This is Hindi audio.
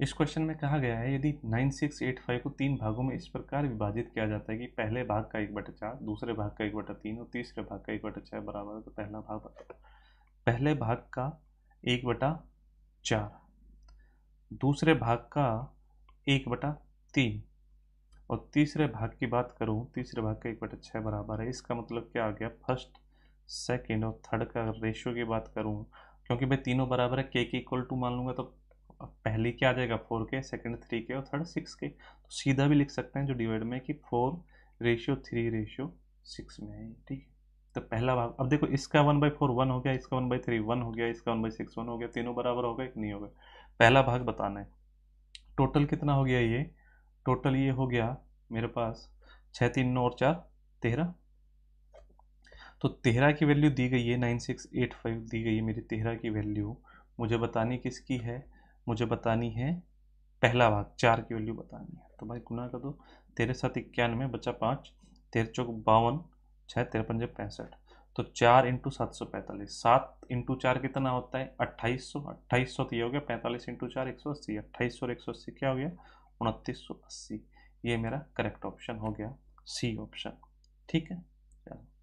इस क्वेश्चन में कहा गया है यदि 9685 को तीन भागों में इस प्रकार विभाजित किया जाता है कि पहले भाग का एक बटा चार दूसरे भाग का एक बटा तीन और तीसरे भाग का एक बटा छः बराबर है तो पहला भाग पहले भाग का एक बटा चार दूसरे भाग का एक बटा तीन और तीसरे भाग की बात करूँ तीसरे भाग का एक बटा छः बराबर है इसका मतलब क्या आ गया फर्स्ट सेकेंड और थर्ड का रेशियो की बात करूँ क्योंकि मैं तीनों बराबर है के के इक्वल टू मान लूंगा तो पहली क्या आ जाएगा फोर के सेकेंड थ्री के और थर्ड सिक्स के तो सीधा भी लिख सकते हैं जो डिवाइड में कि four ratio three ratio six में है ठीक है तो पहला भाग अब देखो इसका वन बाई फोर वन हो गया इसका वन बाई थ्री वन हो गया इसका वन बाई सिक्स वन हो गया तीनों बराबर हो गए एक नहीं हो गया पहला भाग बताना है टोटल कितना हो गया ये टोटल ये हो गया मेरे पास छः तीन नौ और चार तेरह तो तेरह की वैल्यू दी गई है नाइन सिक्स एट फाइव दी गई है मेरी तेरह की वैल्यू मुझे बतानी किसकी है मुझे बतानी है पहला भाग चार की वैल्यू बतानी है तो भाई गुना कर दो तेरह सात इक्यानवे बचा पाँच तेरह चौक बावन छः तेरह पंजे पैंसठ तो चार इंटू सात सौ पैंतालीस सात इंटू चार कितना होता है अट्ठाईस सौ अट्ठाईस सौ तो ये हो गया पैंतालीस इंटू चार एक सौ अस्सी अट्ठाईस सौ और एक सौ अस्सी क्या हो गया उनतीस सौ अस्सी ये मेरा करेक्ट ऑप्शन हो गया सी ऑप्शन ठीक है चलो